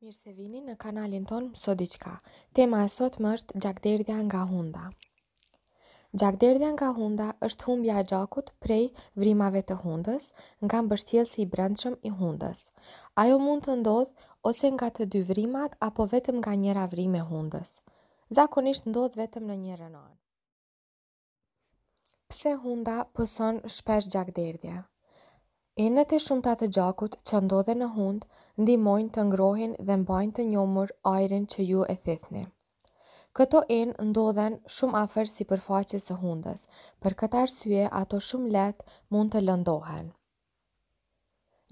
Mirë se vini në kanalin ton Sodiqka. Tema e sot më është gjakderdja nga hunda. Gjakderdja nga hunda është humbja e gjakut prej vrimave të hundës nga si i brendshëm i hundës. Ajo mund të ndodhë ose nga të dy vrimat apo vetëm nga njëra vrime hundës. Zakonisht ndodhë vetëm në njërë në. Pse hunda pëson shpesh gjakderdje? derdje? Enët e shumëta të gjakut që ndodhe në hund, ndimojnë të ngrohin dhe mbajnë të njomur ajrin që ju e thithni. Këto enë ndodhen shumë afer si përfaqës e hundës, për këtë arsye ato shumë let mund të lëndohen.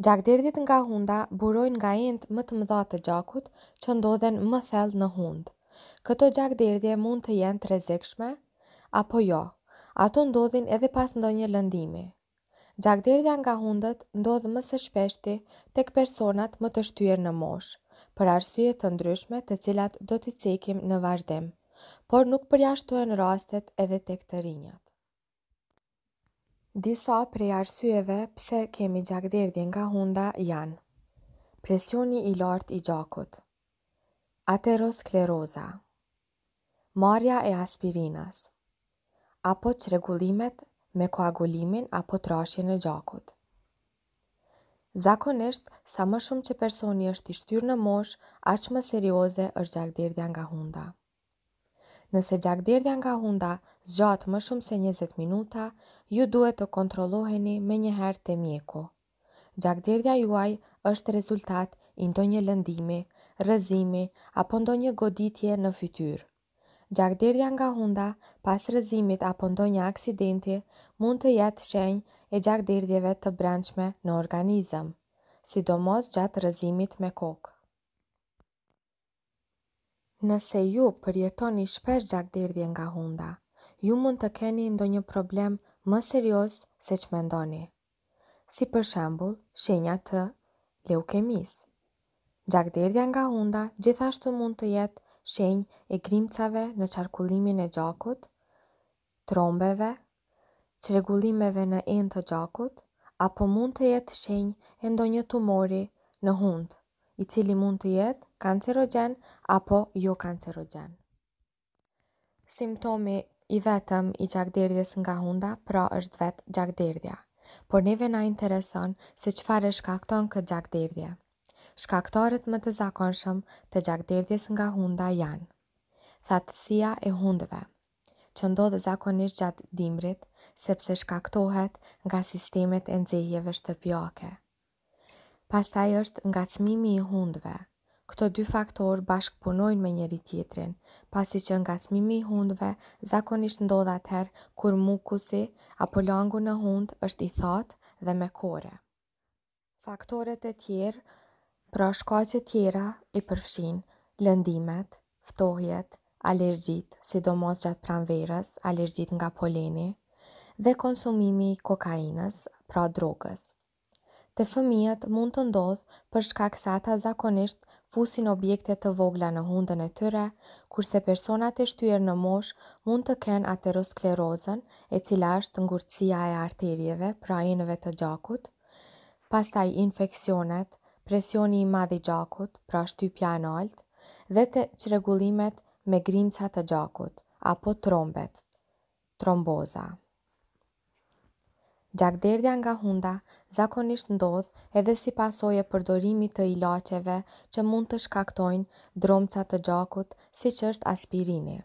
Gjakderdit nga hunda burojnë nga entë më të mëdha të gjakut që ndodhen më thellë në hundë. Këto gjakderdje mund të jenë të rezikshme, apo jo, ato ndodhin edhe pas ndonjë lëndimi. Gjakderdja nga hundët ndodhë më së shpeshti tek personat më të shtyrë në mosh, për arsye të ndryshme të cilat do t'i cekim në vazhdem, por nuk përjashtuen rastet edhe tek të rinjat. Disa prej arsyeve pse kemi gjakderdje nga hunda janë Presioni i lartë i gjakut Ateroskleroza Marja e aspirinas Apo qregullimet me koagulimin apo trashjen e gjakut. Zakonisht, sa më shumë që personi është i shtyrë në mosh, aq më serioze është gjakderdhja nga hunda. Nëse gjakderdhja nga hunda zgjat më shumë se 20 minuta, ju duhet të kontrolloheni me një herë të mjeku. Gjakderdhja juaj është rezultat i ndonjë lëndimi, rëzimi apo ndonjë goditje në fytyrë gjakderja nga hunda, pas rëzimit apo ndonjë aksidenti, mund të jetë shenjë e gjakderjeve të branqme në organizëm, sidomos gjatë rëzimit me kokë. Nëse ju përjetoni shpesh gjakderdje nga hunda, ju mund të keni ndonjë problem më serios se që mendoni. Si për shembul, shenja të leukemis. Gjakderdja nga hunda gjithashtu mund të jetë shenj e grimcave në qarkullimin e gjakut, trombeve, qregullimeve në end të gjakut, apo mund të jetë shenj e ndonjë një tumori në hund, i cili mund të jetë kancerogen apo jo kancerogen. Simptomi i vetëm i gjakderdjes nga hunda, pra është vetë gjakderdhja, por neve na intereson se qëfar është ka këton këtë gjakderdhje shkaktarët më të zakonshëm të gjakderdhjes nga hunda janë. Thatësia e hundëve, që ndodhë zakonisht gjatë dimrit, sepse shkaktohet nga sistemet e nëzihjeve shtëpjake. Pasta e është nga cmimi i hundëve, Këto dy faktorë bashkëpunojnë me njëri tjetrin, pasi që nga smimi i hundve, zakonisht ndodha atëherë kur mukusi apo langu në hund është i thatë dhe me kore. Faktoret e tjerë Pra shkaqe tjera i përfshin lëndimet, ftohjet, alergjit, sidomos gjatë pranverës, alergjit nga poleni, dhe konsumimi i kokainës, pra drogës. Të fëmijët mund të ndodhë për shkak se ata zakonisht fusin objekte të vogla në hundën e tyre, kurse personat e shtyrë në mosh mund të kenë aterosklerozën, e cila është ngurëcia e arterjeve, pra inëve të gjakut, pastaj infekcionet, infekcionet, presioni i madh i gjakut, pra shtypja e nalt, dhe të qregullimet me grimca të gjakut, apo trombet, tromboza. Gjakderdja nga hunda zakonisht ndodh edhe si pasoje përdorimit të ilaceve që mund të shkaktojnë dromca të gjakut si që është aspirini.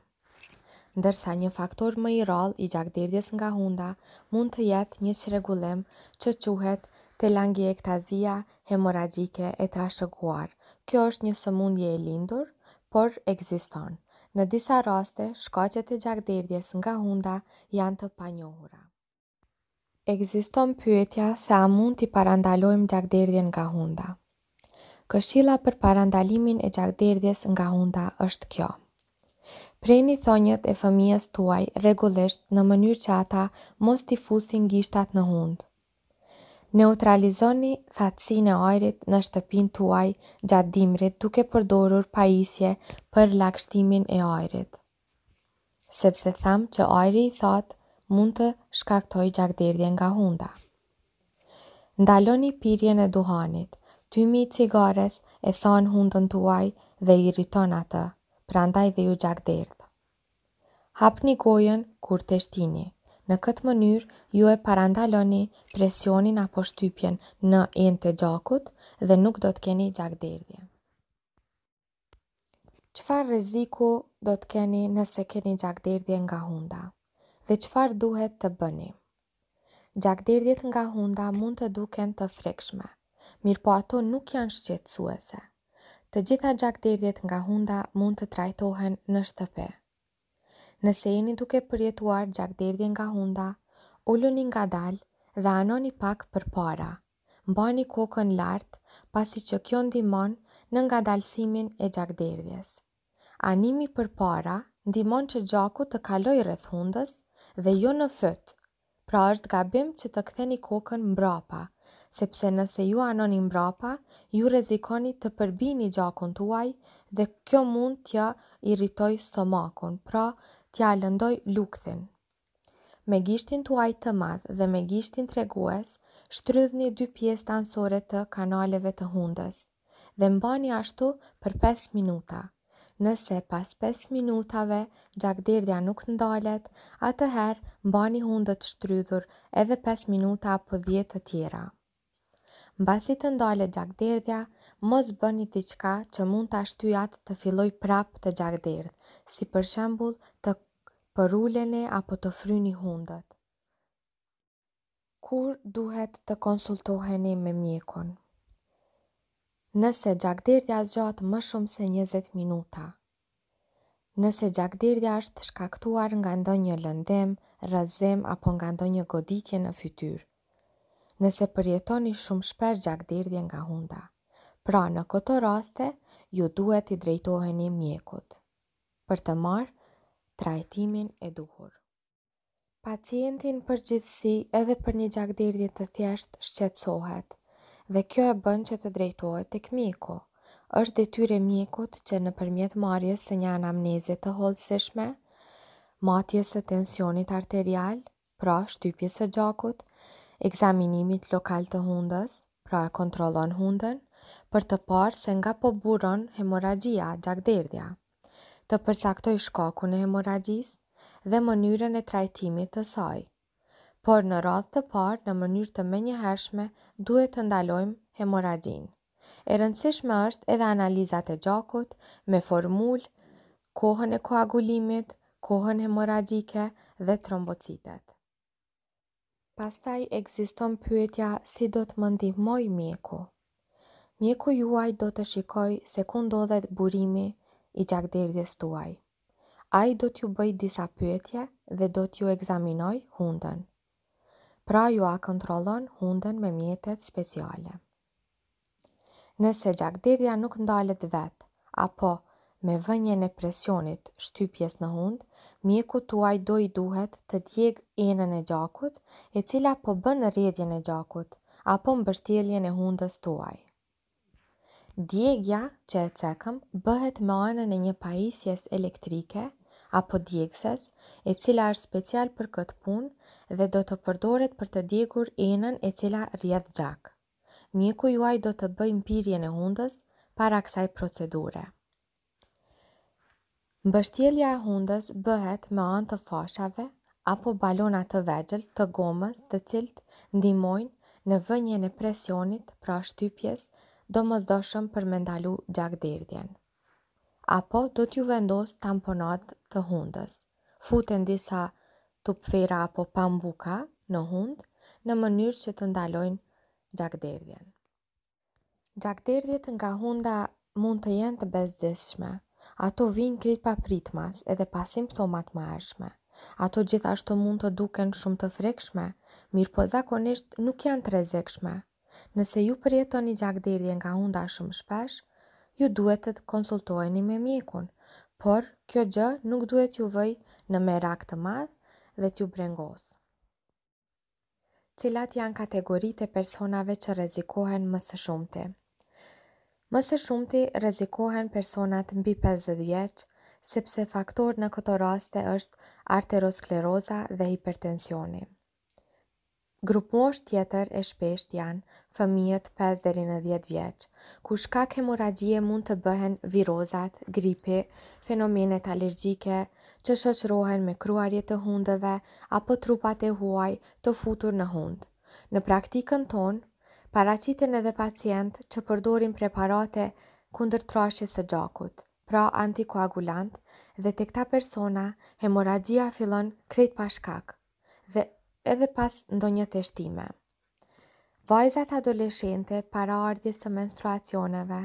Ndërsa një faktor më i rral i gjakderdjes nga hunda mund të jetë një shregullim që quhet të langi e ektazia, hemoragjike e trashëguar. Kjo është një sëmundje e lindur, por eksiston. Në disa raste, shkoqet e gjakderdjes nga hunda janë të panjohura. Eksiston pyetja se a mund t'i parandalojmë gjakderdjen nga hunda. Këshilla për parandalimin e gjakderdjes nga hunda është kjo. Preni thonjët e fëmijës tuaj regullisht në mënyrë që ata mos t'i fusin gishtat në hundë. Neutralizoni thatësin e ajrit në shtëpin tuaj gjatë dimrit duke përdorur pajisje për lakështimin e ajrit. Sepse thamë që ajri i thatë mund të shkaktoj gjakderdje nga hunda. Ndaloni pirjen e duhanit, tymi i cigares e thonë hundën tuaj dhe i rriton atë, prandaj dhe ju gjakderdë. Hapni gojën kur të shtini. Në këtë mënyrë, ju e parandaloni presionin apo shtypjen në enë të gjakut dhe nuk do të keni gjakderje. Qëfar reziku do të keni nëse keni gjakderje nga hunda? Dhe qfar duhet të bëni? Gjakderjet nga hunda mund të duken të frekshme, mirë po ato nuk janë shqetsuese. Të gjitha gjakderjet nga hunda mund të trajtohen në shtëpe. Nëse jeni duke përjetuar gjakderdje nga hunda, ulluni nga dal dhe anoni pak për para. Mbani kokën lartë pasi që kjo ndimon në nga dalsimin e gjakderdjes. Animi për para ndimon që gjaku të kaloj rreth hundës dhe jo në fëtë, pra është gabim që të ktheni kokën mbrapa, sepse nëse ju anoni mbrapa, ju rezikoni të përbini gjakun tuaj dhe kjo mund t'ja irritoj stomakun, pra tja lëndoj lukthin. Me gishtin tuaj të madh dhe me gishtin tregues, shtrydhni dy pjesë ansore të kanaleve të hundës dhe mbani ashtu për 5 minuta. Nëse pas 5 minutave gjakderdja nuk të ndalet, atëherë mbani hundët shtrydhur edhe 5 minuta apo 10 të tjera. Mbasi të ndalet gjakderdja, mos bëni diçka që mund t'a ashtu të filloj prap të gjakderdh, si për shembul të përullene apo të fryni hundët. Kur duhet të konsultoheni me mjekon? Nëse gjakderdhja zgjatë më shumë se 20 minuta. Nëse gjakderdhja është shkaktuar nga ndonjë lëndem, rëzem apo nga ndonjë goditje në fytyr. Nëse përjetoni shumë shper gjakderdhje nga hunda. Pra në këto raste, ju duhet i drejtoheni mjekut. Për të marë, trajtimin e duhur. Pacientin për gjithësi edhe për një gjakderdit të thjesht shqetsohet dhe kjo e bën që të drejtohet të këmiko. Êshtë dhe tyre mjekut që në përmjet marjes se një anamnezit të holësishme, matjes e tensionit arterial, pra shtypjes e gjakut, examinimit lokal të hundës, pra e kontrolon hundën, për të parë se nga po buron hemoragjia gjakderdja, të përcaktoj shkaku në hemoragjis dhe mënyrën e trajtimit të saj. Por në radhë të parë, në mënyrë të menjëhershme, duhet të ndalojmë hemoragjin. E rëndësishme është edhe analizat e gjakut me formulë, kohën e koagulimit, kohën hemoragjike dhe trombocitet. Pastaj ekziston pyetja si do të më ndihmoj mjeku? mjeku juaj do të shikoj se ku ndodhet burimi i gjakderdjes tuaj. A i do t'ju bëj disa pyetje dhe do t'ju egzaminoj hunden. Pra ju a kontrolon hunden me mjetet speciale. Nëse gjakderdja nuk ndalet vetë, apo me vënjen e presionit shtypjes në hund, mjeku tuaj do i duhet të djeg enën e gjakut e cila po bën rjedhjen e gjakut apo mbështjeljen e hundës tuaj. Djegja që e cekëm bëhet me anën e një pajisjes elektrike apo djegses e cila është special për këtë punë dhe do të përdoret për të djegur enën e cila rjedh gjak. Mjeku juaj do të bëjmë pirjen e hundës para kësaj procedure. Mbështjelja e hundës bëhet me anë të fashave apo balona të vegjel të gomës të cilt ndimojnë në vënjën e presionit pra shtypjes do mos doshëm për me ndalu gjak derdjen. Apo do t'ju vendos tamponat të hundës. Futen disa tupfera apo pambuka në hund në mënyrë që të ndalojnë gjak derdjen. Gjak derdjet nga hunda mund të jenë të bezdishme. Ato vinë krit pa pritmas edhe pa simptomat më ashme. Ato gjithashtu mund të duken shumë të frekshme, mirë po zakonisht nuk janë të rezekshme. Nëse ju përjetoni gjakderje nga hunda shumë shpesh, ju duhet të konsultoheni me mjekun, por kjo gjë nuk duhet ju vëj në merak të madh dhe t'ju brengos. Cilat janë kategoritë e personave që rrezikohen më së shumti? Më së shumti rrezikohen personat mbi 50 vjeqë, sepse faktor në këto raste është arteroskleroza dhe hipertensioni. Grupos tjetër e shpesht janë fëmijët 5 deri në 10 vjeç, ku shkak hemorragjie mund të bëhen virozat, gripi, fenomenet alergjike që shoqërohen me kruarje të hundëve apo trupat e huaj të futur në hund. Në praktikën tonë, paraqiten edhe pacientë që përdorin preparate kundër trashjes së gjakut, pra antikoagulant, dhe tek ta persona hemorragjia fillon krejt pa shkak dhe edhe pas ndonjë të shtime. Vajzat adoleshente para ardhjes së menstruacioneve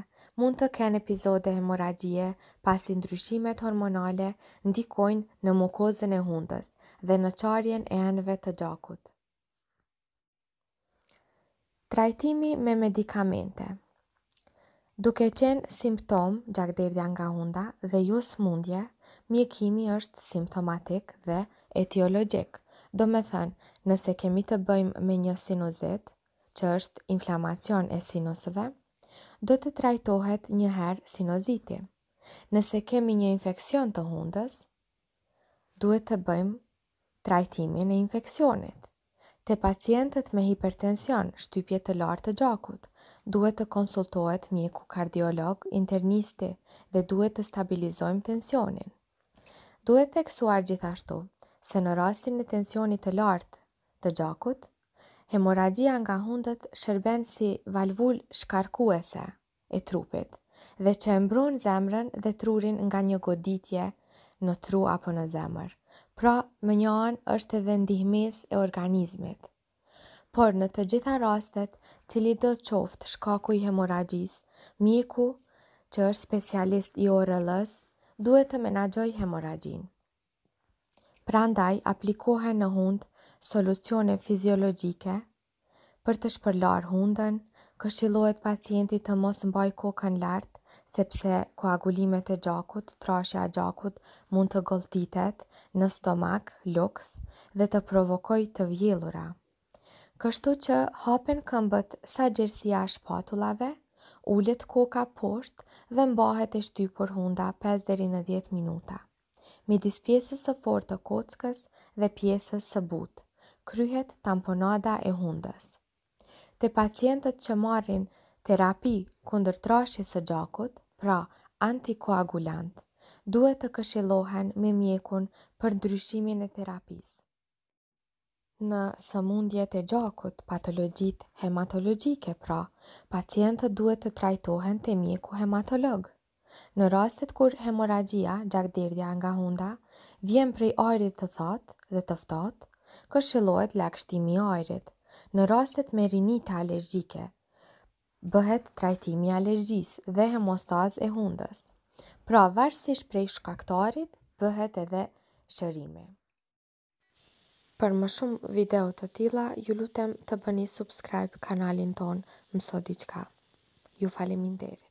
mund të kenë epizode hemoragjie pasi ndryshimet hormonale ndikojnë në mukozën e hundës dhe në qarjen e anëve të gjakut. Trajtimi me medikamente Duke qenë simptom gjakderdja nga hunda dhe ju smundje, mjekimi është simptomatik dhe etiologjik, Do me thënë, nëse kemi të bëjmë me një sinuzit, që është inflamacion e sinusëve, do të trajtohet njëherë sinuziti. Nëse kemi një infekcion të hundës, duhet të bëjmë trajtimin e infekcionit. Te pacientët me hipertension, shtypje të lartë të gjakut, duhet të konsultohet mjeku kardiolog, interniste dhe duhet të stabilizojmë tensionin. Duhet të eksuar gjithashtu se në rastin e tensionit të lartë të gjakut, hemoragjia nga hundët shërben si valvul shkarkuese e trupit dhe që embrun zemrën dhe trurin nga një goditje në tru apo në zemër. Pra, më një anë është edhe ndihmis e organizmit. Por në të gjitha rastet, cili do të qoftë shkaku i hemoragjis, mjeku që është specialist i orëllës, duhet të menagjoj hemoragjinë prandaj aplikohen në hund solucione fiziologjike për të shpërlar hundën, këshillohet pacientit të mos mbaj kokën lartë, sepse koagulimet e gjakut, trashja e gjakut mund të golltitet në stomak, lukth dhe të provokoj të vjelura. Kështu që hapen këmbët sa gjersia shpatullave, ullet koka poshtë dhe mbahet e shtypur hunda 5-10 minuta midis pjesës së fortë të kockës dhe pjesës së butë, kryhet tamponada e hundës. Të pacientët që marrin terapi kundër trashje së gjakut, pra antikoagulant, duhet të këshilohen me mjekun për ndryshimin e terapis. Në sëmundjet e gjakut, patologjit hematologjike pra, pacientët duhet të trajtohen të mjeku hematologë. Në rastet kur hemoragjia, gjakderdja nga hunda, vjen prej ajrit të thot dhe të ftot, këshillohet lakështimi i ajrit. Në rastet me rinite alergjike, bëhet trajtimi alergjis dhe hemostaz e hundës. Pra, varsisht prej shkaktarit, bëhet edhe shërimi. Për më shumë video të tila, ju lutem të bëni subscribe kanalin ton mëso diçka. Ju falimin deri.